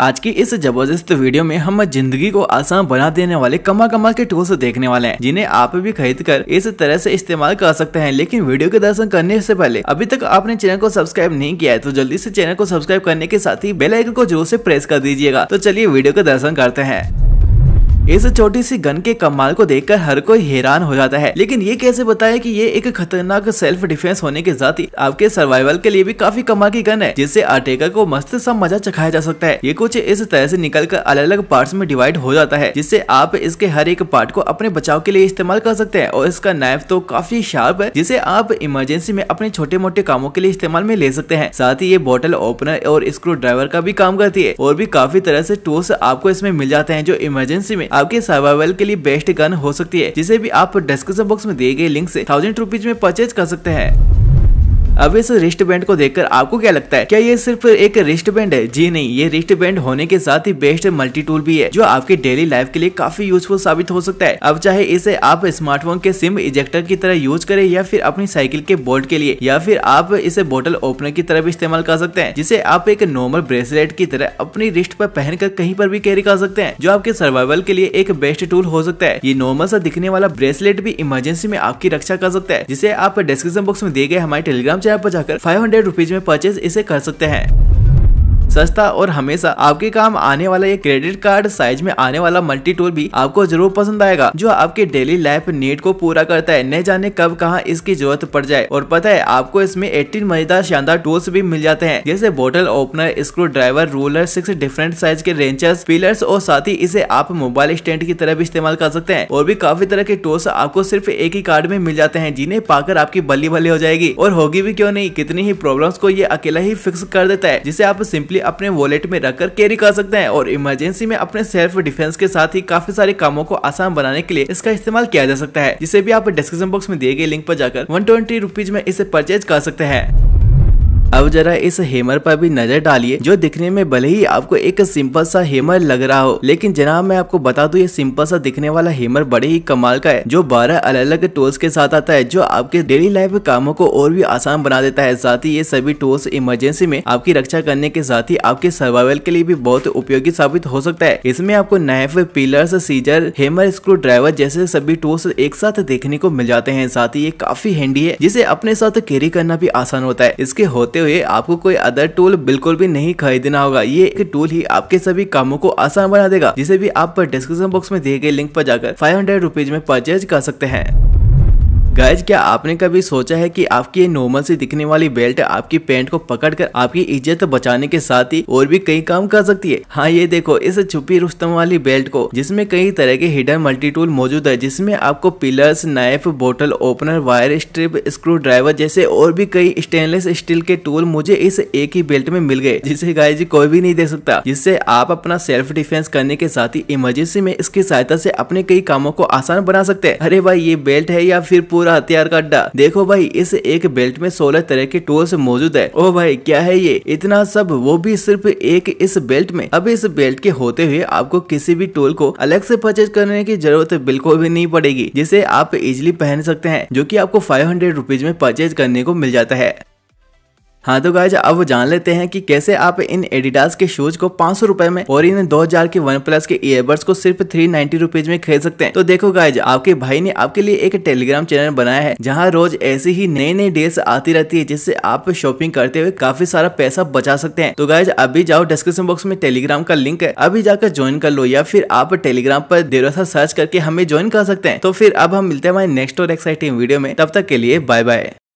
आज की इस जबरदस्त वीडियो में हम जिंदगी को आसान बना देने वाले कमा कमा के टूल्स देखने वाले हैं जिन्हें आप भी खरीद कर इस तरह से इस्तेमाल कर सकते हैं लेकिन वीडियो के दर्शन करने से पहले अभी तक आपने चैनल को सब्सक्राइब नहीं किया है तो जल्दी से चैनल को सब्सक्राइब करने के साथ ही बेलाइकन को जरूर से प्रेस कर दीजिएगा तो चलिए वीडियो का दर्शन करते हैं इस छोटी सी गन के कमाल को देखकर हर कोई हैरान हो जाता है लेकिन ये कैसे बताया कि ये एक खतरनाक सेल्फ डिफेंस होने के साथ ही आपके सर्वाइवल के लिए भी काफी कमाल की गन है जिससे अटैकर को मस्त सा मजा चखाया जा सकता है ये कुछ इस तरह से निकल कर अलग अलग पार्ट में डिवाइड हो जाता है जिससे आप इसके हर एक पार्ट को अपने बचाव के लिए इस्तेमाल कर सकते हैं और इसका नाइफ तो काफी शार्प है जिसे आप इमरजेंसी में अपने छोटे मोटे कामों के लिए इस्तेमाल में ले सकते हैं साथ ही ये बॉटल ओपनर और स्क्रू ड्राइवर का भी काम करती है और भी काफी तरह से टूल्स आपको इसमें मिल जाते हैं जो इमरजेंसी में आपके सर्वाइवल के लिए बेस्ट गन हो सकती है जिसे भी आप डिस्क्रिप्शन बॉक्स में दिए गए लिंक से थाउजेंड रुपीज में परचेज कर सकते हैं अब इस रिस्ट बैंड को देखकर आपको क्या लगता है क्या ये सिर्फ एक रिस्ट बैंड है जी नहीं ये रिस्ट बैंड होने के साथ ही बेस्ट मल्टी टूल भी है जो आपके डेली लाइफ के लिए काफी यूजफुल साबित हो सकता है अब चाहे इसे आप स्मार्टफोन के सिम इजेक्टर की तरह यूज करें या फिर अपनी साइकिल के बोर्ड के लिए या फिर आप इसे बोटल ओपनर की तरह भी इस्तेमाल कर सकते हैं जिसे आप एक नॉर्मल ब्रेसलेट की तरह अपनी रिस्ट पर पहनकर कहीं पर भी कैरी कर सकते हैं जो आपके सर्वाइवल के लिए एक बेस्ट टूल हो सकता है ये नॉर्मल सा दिखने वाला ब्रेसलेट भी इमरजेंसी में आपकी रक्षा कर सकता है जिसे आप डिस्क्रिप्शन बॉक्स में दिए गए हमारे टेलीग्राम जाए बजाकर फाइव हंड्रेड रुपीज में परचेज इसे कर सकते हैं सस्ता और हमेशा आपके काम आने वाला ये क्रेडिट कार्ड साइज में आने वाला मल्टी टूल भी आपको जरूर पसंद आएगा जो आपके डेली लाइफ नीड को पूरा करता है न जाने कब कहाँ इसकी जरूरत पड़ जाए और पता है आपको इसमें एट्टीन मजेदार शानदार टूल्स भी मिल जाते हैं जैसे bottle opener screwdriver ruler six different size के रेंचर्स पिलर्स और साथ ही इसे आप मोबाइल स्टैंड की तरह भी इस्तेमाल कर सकते हैं और भी काफी तरह के टूल्स आपको सिर्फ एक ही कार्ड में मिल जाते हैं जिन्हें पाकर आपकी बल्ली भली हो जाएगी और होगी भी क्यों नहीं कितनी ही प्रॉब्लम्स को ये अकेला ही फिक्स कर देता है जिसे आप सिंपली इजीली अपने वॉलेट में रखकर कैरी कर सकते हैं और इमरजेंसी में अपने सेल्फ डिफेंस के साथ ही काफी सारे कामों को आसान बनाने के लिए इसका इस्तेमाल किया जा सकता है जिसे भी आप डिस्क्रिप्शन बॉक्स में दिए गए लिंक पर जाकर वन ट्वेंटी में इसे परचेज कर सकते हैं अब जरा इस हेमर पर भी नजर डालिए जो दिखने में भले ही आपको एक सिंपल सा हेमर लग रहा हो लेकिन जनाब मैं आपको बता दूं ये सिंपल सा दिखने वाला हेमर बड़े ही कमाल का है जो बारह अलग अलग टोल्स के साथ आता है जो आपके डेली लाइफ कामों को और भी आसान बना देता है साथ ही ये सभी टोल्स इमरजेंसी में आपकी रक्षा करने के साथ ही आपके सर्वाइवल के लिए भी बहुत उपयोगी साबित हो सकता है इसमें आपको knife plier scissor hammer screwdriver जैसे सभी टोल्स एक साथ देखने को मिल जाते हैं साथ ही ये काफी हैंडी है जिसे अपने साथ कैरी करना भी आसान होता है इसके होते करते हुए आपको कोई अदर टूल बिल्कुल भी नहीं खरीदना होगा ये एक टूल ही आपके सभी कामों को आसान बना देगा जिसे भी आप डिस्क्रिप्शन बॉक्स में दिए गए लिंक पर जाकर फाइव हंड्रेड में परचेज कर सकते हैं गाइज क्या आपने कभी सोचा है कि आपकी ये नॉर्मल सी दिखने वाली बेल्ट आपकी पैंट को पकड़कर आपकी इज्जत बचाने के साथ ही और भी कई काम कर सकती है हाँ ये देखो इस छुपी रुस्तम वाली बेल्ट को जिसमें कई तरह के हिडन मल्टी टूल मौजूद है जिसमें आपको pliers knife bottle opener wire strip screwdriver जैसे और भी कई स्टेनलेस स्टील के टूल मुझे इस एक ही बेल्ट में मिल गए जिसे गाय कोई भी नहीं दे सकता जिससे आप अपना सेल्फ डिफेंस करने के साथ ही इमरजेंसी में इसकी सहायता से अपने कई कामों को आसान बना सकते हैं अरे भाई ये बेल्ट है या फिर पूरा पूरा हथियार का अड्डा देखो भाई इस एक बेल्ट में सोलह तरह के टूल्स मौजूद है ओ भाई क्या है ये इतना सब वो भी सिर्फ एक इस बेल्ट में अब इस बेल्ट के होते हुए आपको किसी भी टूल को अलग से परचेज करने की जरूरत बिल्कुल भी नहीं पड़ेगी जिसे आप इजिली पहन सकते हैं जो कि आपको फाइव हंड्रेड रुपीज में परचेज करने को मिल जाता है हाँ तो गाइज अब जान लेते हैं कि कैसे आप इन एडिडास के शूज को पांच सौ रुपए में और इन दो हजार के वन प्लस के ईयरबड्स को सिर्फ थ्री नाइन्टी रुपीज में खरीद सकते हैं तो देखो गाइज आपके भाई ने आपके लिए एक टेलीग्राम चैनल बनाया है जहाँ रोज ऐसी ही नई नई डील्स आती रहती है जिससे आप शॉपिंग करते हुए काफी सारा पैसा बचा सकते हैं तो गाइज अभी जाओ डिस्क्रिप्शन बॉक्स में टेलीग्राम का लिंक है अभी जाकर ज्वाइन कर लो या फिर आप टेलीग्राम पर देरोसा सर्च करके हमें ज्वाइन कर सकते हैं तो फिर अब हम मिलते हैं हमारे नेक्स्ट और एक्साइटिंग वीडियो में तब तक के लिए बाय बाय